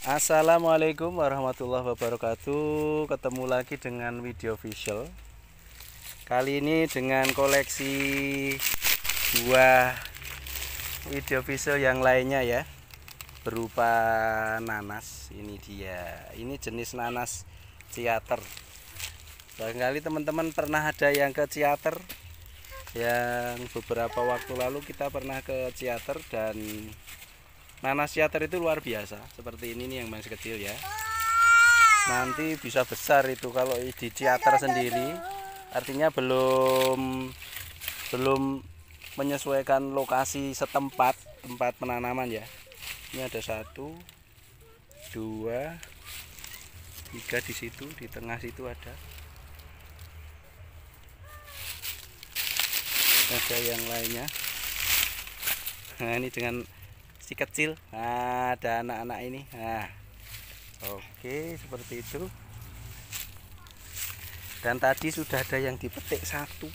Assalamualaikum warahmatullahi wabarakatuh Ketemu lagi dengan video official Kali ini dengan koleksi buah video official yang lainnya ya Berupa nanas Ini dia Ini jenis nanas ciater Barangkali teman-teman pernah ada yang ke ciater Yang beberapa waktu lalu kita pernah ke ciater dan nanas siater itu luar biasa seperti ini nih yang masih kecil ya nanti bisa besar itu kalau di ciater sendiri artinya belum belum menyesuaikan lokasi setempat tempat penanaman ya ini ada satu dua tiga di situ di tengah situ ada ada yang lainnya nah ini dengan si kecil nah, ada anak-anak ini nah oke seperti itu dan tadi sudah ada yang dipetik satu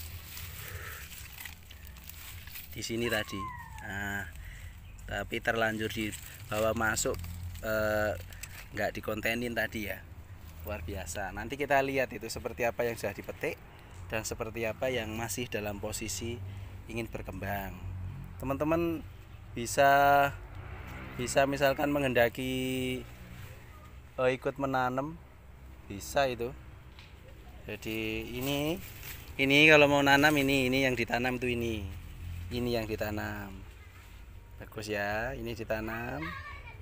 di sini tadi nah, tapi terlanjur dibawa masuk eh, nggak eh, dikontenin tadi ya luar biasa nanti kita lihat itu seperti apa yang sudah dipetik dan seperti apa yang masih dalam posisi ingin berkembang teman-teman bisa bisa misalkan mengendaki eh, ikut menanam bisa itu jadi ini ini kalau mau nanam ini ini yang ditanam tuh ini ini yang ditanam bagus ya ini ditanam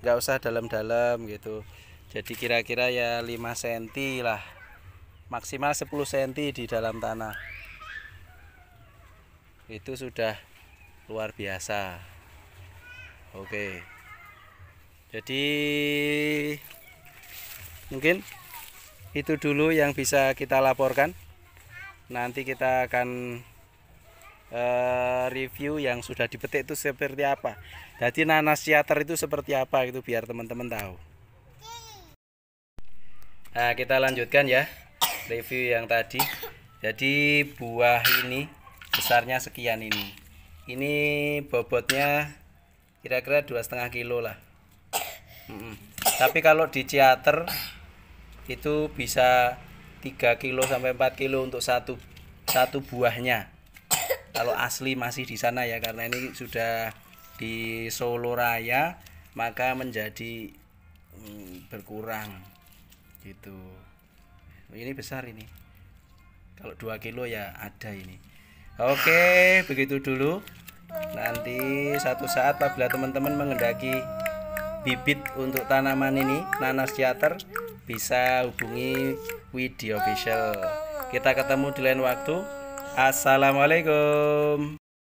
nggak usah dalam-dalam gitu jadi kira-kira ya 5 cm lah maksimal 10 cm di dalam tanah itu sudah luar biasa oke okay jadi mungkin itu dulu yang bisa kita laporkan nanti kita akan uh, review yang sudah dipetik itu seperti apa jadi nanas siater itu seperti apa gitu biar teman-teman tahu nah kita lanjutkan ya review yang tadi jadi buah ini besarnya sekian ini ini bobotnya kira-kira dua setengah kilo lah tapi kalau di teater itu bisa 3 kilo sampai 4 kilo untuk satu satu buahnya. Kalau asli masih di sana ya karena ini sudah di Solo Raya maka menjadi hmm, berkurang gitu. Ini besar ini. Kalau 2 kilo ya ada ini. Oke, begitu dulu. Nanti satu saat apabila teman-teman mengendaki bibit untuk tanaman ini nanas theater bisa hubungi Widi Official. Kita ketemu di lain waktu. Assalamualaikum.